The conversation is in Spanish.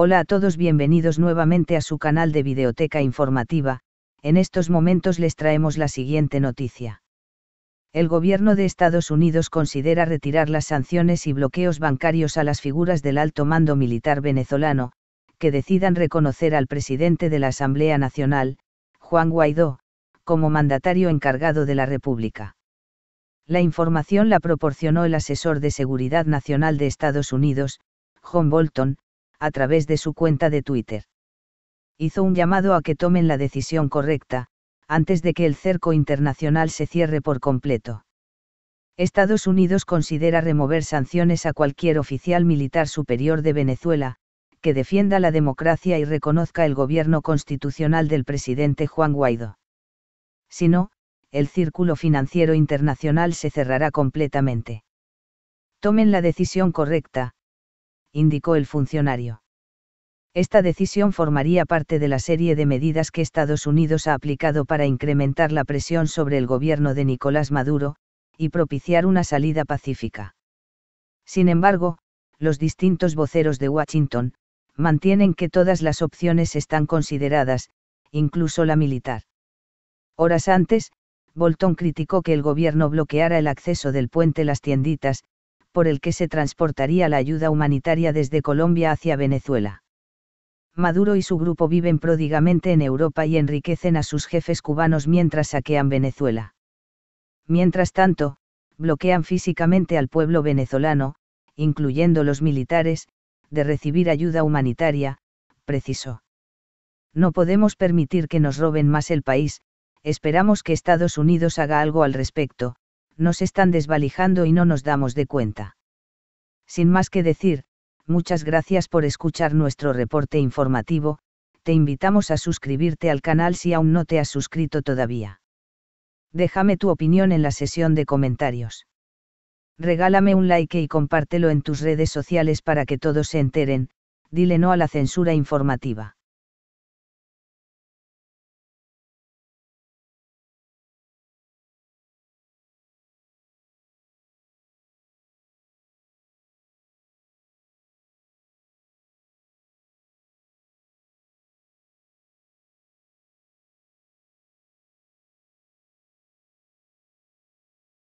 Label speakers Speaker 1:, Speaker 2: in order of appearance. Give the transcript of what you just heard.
Speaker 1: Hola a todos, bienvenidos nuevamente a su canal de Videoteca Informativa, en estos momentos les traemos la siguiente noticia. El gobierno de Estados Unidos considera retirar las sanciones y bloqueos bancarios a las figuras del alto mando militar venezolano, que decidan reconocer al presidente de la Asamblea Nacional, Juan Guaidó, como mandatario encargado de la República. La información la proporcionó el asesor de Seguridad Nacional de Estados Unidos, John Bolton, a través de su cuenta de Twitter. Hizo un llamado a que tomen la decisión correcta, antes de que el cerco internacional se cierre por completo. Estados Unidos considera remover sanciones a cualquier oficial militar superior de Venezuela, que defienda la democracia y reconozca el gobierno constitucional del presidente Juan Guaidó. Si no, el círculo financiero internacional se cerrará completamente. Tomen la decisión correcta, indicó el funcionario. Esta decisión formaría parte de la serie de medidas que Estados Unidos ha aplicado para incrementar la presión sobre el gobierno de Nicolás Maduro, y propiciar una salida pacífica. Sin embargo, los distintos voceros de Washington, mantienen que todas las opciones están consideradas, incluso la militar. Horas antes, Bolton criticó que el gobierno bloqueara el acceso del puente Las Tienditas, por el que se transportaría la ayuda humanitaria desde Colombia hacia Venezuela. Maduro y su grupo viven pródigamente en Europa y enriquecen a sus jefes cubanos mientras saquean Venezuela. Mientras tanto, bloquean físicamente al pueblo venezolano, incluyendo los militares, de recibir ayuda humanitaria, precisó. No podemos permitir que nos roben más el país, esperamos que Estados Unidos haga algo al respecto, nos están desvalijando y no nos damos de cuenta. Sin más que decir, muchas gracias por escuchar nuestro reporte informativo, te invitamos a suscribirte al canal si aún no te has suscrito todavía. Déjame tu opinión en la sesión de comentarios. Regálame un like y compártelo en tus redes sociales para que todos se enteren, dile no a la censura informativa.